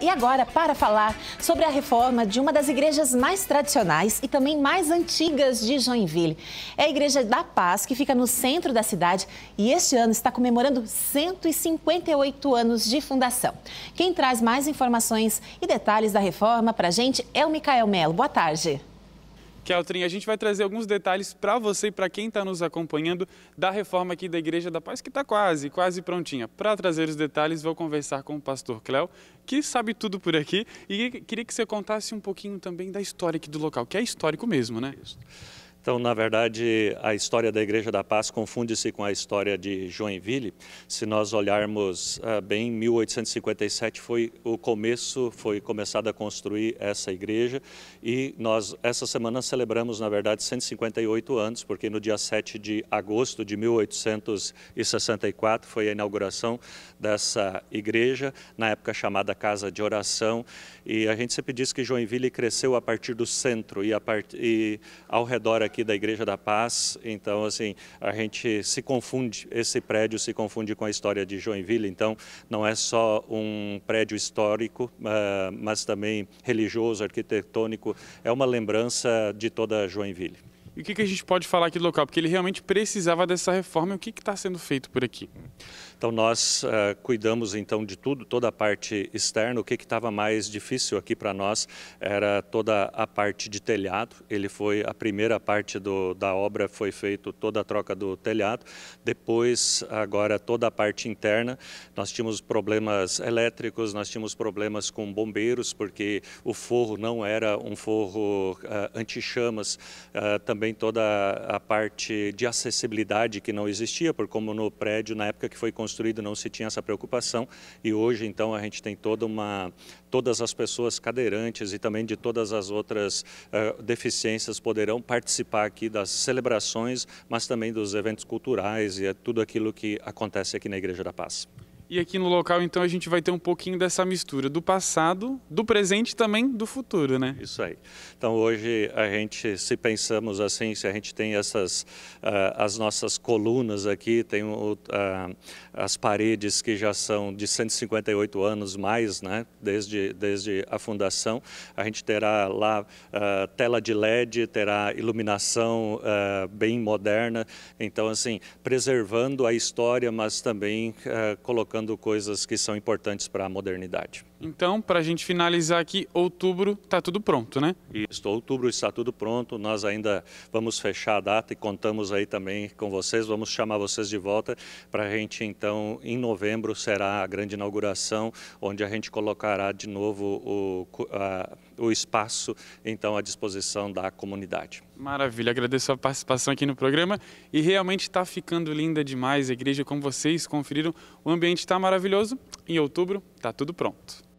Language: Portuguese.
E agora, para falar sobre a reforma de uma das igrejas mais tradicionais e também mais antigas de Joinville. É a Igreja da Paz, que fica no centro da cidade e este ano está comemorando 158 anos de fundação. Quem traz mais informações e detalhes da reforma para a gente é o Micael Melo. Boa tarde. Que é a gente vai trazer alguns detalhes para você e para quem está nos acompanhando da reforma aqui da Igreja da Paz, que está quase, quase prontinha. Para trazer os detalhes, vou conversar com o pastor Cléo, que sabe tudo por aqui, e queria que você contasse um pouquinho também da história aqui do local, que é histórico mesmo, né? Isso. Então, na verdade, a história da Igreja da Paz confunde-se com a história de Joinville. Se nós olharmos ah, bem, 1857 foi o começo, foi começada a construir essa igreja e nós essa semana celebramos, na verdade, 158 anos, porque no dia 7 de agosto de 1864 foi a inauguração dessa igreja, na época chamada Casa de Oração, e a gente sempre diz que Joinville cresceu a partir do centro e, part... e ao redor aqui da Igreja da Paz, então assim, a gente se confunde, esse prédio se confunde com a história de Joinville, então não é só um prédio histórico, ah, mas também religioso, arquitetônico, é uma lembrança de toda Joinville. E o que, que a gente pode falar aqui do local? Porque ele realmente precisava dessa reforma. E o que está sendo feito por aqui? Então nós uh, cuidamos então de tudo, toda a parte externa. O que estava mais difícil aqui para nós era toda a parte de telhado. Ele foi a primeira parte do, da obra foi feito toda a troca do telhado. Depois agora toda a parte interna. Nós tínhamos problemas elétricos, nós tínhamos problemas com bombeiros porque o forro não era um forro uh, eh, anti chamas uh, eh, também também toda a parte de acessibilidade que não existia, porque como no prédio, na época que foi construído, não se tinha essa preocupação. E hoje, então, a gente tem toda uma, todas as pessoas cadeirantes e também de todas as outras uh, deficiências poderão participar aqui das celebrações, mas também dos eventos culturais e é tudo aquilo que acontece aqui na Igreja da Paz. E aqui no local, então, a gente vai ter um pouquinho dessa mistura do passado, do presente e também do futuro, né? Isso aí. Então, hoje, a gente, se pensamos assim, se a gente tem essas, uh, as nossas colunas aqui, tem o, uh, as paredes que já são de 158 anos mais, né? Desde, desde a fundação, a gente terá lá uh, tela de LED, terá iluminação bem moderna. Então, assim, preservando a história, mas também colocando colocando coisas que são importantes para a modernidade. Então, para a gente finalizar aqui, outubro está tudo pronto, né? Isso, outubro está tudo pronto. Nós ainda vamos fechar a data e contamos aí também com vocês. Vamos chamar vocês de volta para a gente, então, em novembro será a grande inauguração, onde a gente colocará de novo o. A, o espaço então à disposição da comunidade. Maravilha, agradeço a participação aqui no programa e realmente está ficando linda demais a igreja, como vocês conferiram, o ambiente está maravilhoso. Em outubro está tudo pronto.